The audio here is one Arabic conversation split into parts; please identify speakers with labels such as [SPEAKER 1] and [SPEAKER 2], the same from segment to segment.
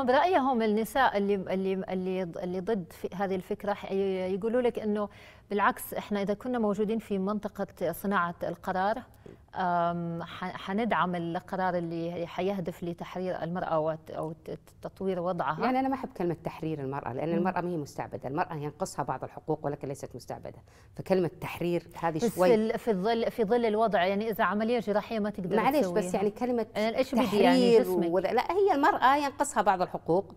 [SPEAKER 1] هم برايهم النساء اللي اللي اللي اللي ضد في هذه الفكره يقولوا لك انه بالعكس احنا اذا كنا موجودين في منطقه صناعه القرار حندعم القرار اللي حيهدف لتحرير المرأة أو
[SPEAKER 2] تطوير وضعها يعني أنا ما أحب كلمة تحرير المرأة لأن المرأة ما هي مستعبدة المرأة ينقصها بعض الحقوق ولكن ليست مستعبدة فكلمة تحرير هذه شوي
[SPEAKER 1] في ظل في ظل الوضع يعني إذا عملية جراحية ما تقدر معلش بس يعني كلمة يعني تحرير يعني
[SPEAKER 2] ولا لا هي المرأة ينقصها بعض الحقوق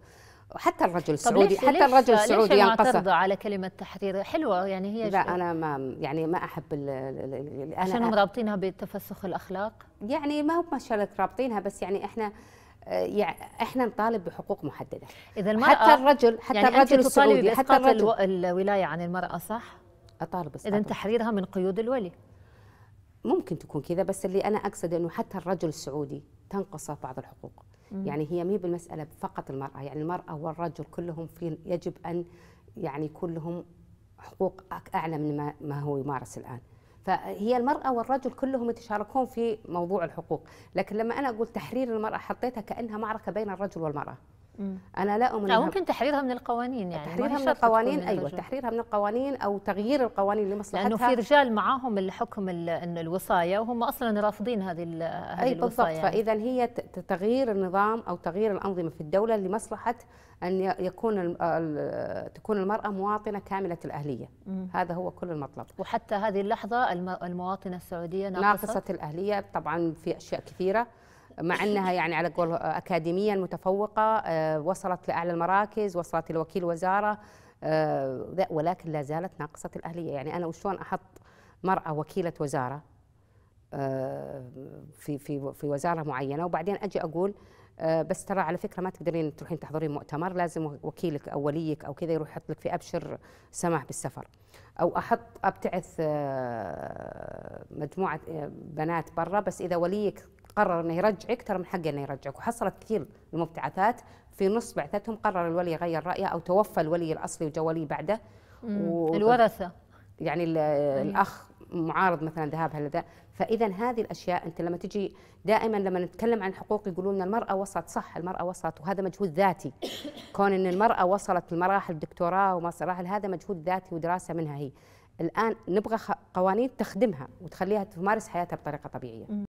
[SPEAKER 2] حتى الرجل السعودي حتى الرجل السعودي ليش ما ترضى
[SPEAKER 1] على كلمه تحرير حلوه
[SPEAKER 2] يعني هي لا انا ما يعني ما احب الـ الـ ال عشانهم رابطينها بتفسخ الاخلاق يعني ما هو مشكله رابطينها بس يعني احنا يعني احنا نطالب بحقوق محدده اذا المرأة حتى الرجل حتى يعني الرجل السعودي حتى الرجل الولايه عن المراه صح اطالب اذا تحريرها من قيود الولي ممكن تكون كذا بس اللي انا اقصد انه حتى الرجل السعودي تنقصه بعض الحقوق يعني هي مي بالمساله فقط المراه يعني المراه والرجل كلهم في يجب ان يعني كلهم حقوق اعلى من ما هو يمارس الان فهي المرأة والرجل كلهم يتشاركون في موضوع الحقوق لكن لما أنا أقول تحرير المرأة حطيتها كأنها معركة بين الرجل والمرأة انا لا اؤمن أو ممكن تحريرها من القوانين يعني تحريرها من القوانين ايوه تحريرها من القوانين او تغيير القوانين لمصلحتها لانه في رجال
[SPEAKER 1] معاهم الحكم انه الوصايه وهم اصلا رافضين هذه هذه
[SPEAKER 2] أي الوصايه بالضبط يعني. فاذا هي تغيير النظام او تغيير الانظمه في الدوله لمصلحه ان يكون تكون المراه مواطنه كامله الاهليه مم. هذا هو كل المطلب وحتى هذه اللحظه المواطنه السعوديه ناقصه ناقصه الاهليه طبعا في اشياء كثيره مع انها يعني على قول اكاديميا متفوقه آه، وصلت لاعلى المراكز وصلت لوكيل وزاره آه، ولكن لا زالت ناقصه الاهليه يعني انا وشلون احط مراه وكيله وزاره آه، في في في وزاره معينه وبعدين اجي اقول بس ترى على فكره ما تقدرين تروحين تحضرين مؤتمر لازم وكيلك او وليك او كذا يروح يحط لك في ابشر سماح بالسفر او احط ابتعث مجموعه بنات برا بس اذا وليك قرر انه يرجعك ترى من حقه انه يرجعك وحصلت كثير المبتعثات في نص بعثتهم قرر الولي يغير رايه او توفى الولي الاصلي وجا ولي بعده
[SPEAKER 1] و... الورثه
[SPEAKER 2] يعني الاخ معارض مثلا ذهابها لذا فاذا هذه الاشياء انت لما تجي دائما لما نتكلم عن الحقوق يقولون ان المراه وصلت صح المراه وصلت وهذا مجهود ذاتي كون ان المراه وصلت لمراحل الدكتوراه ومراحل هذا مجهود ذاتي ودراسه منها هي الان نبغى قوانين تخدمها وتخليها تمارس حياتها بطريقه طبيعيه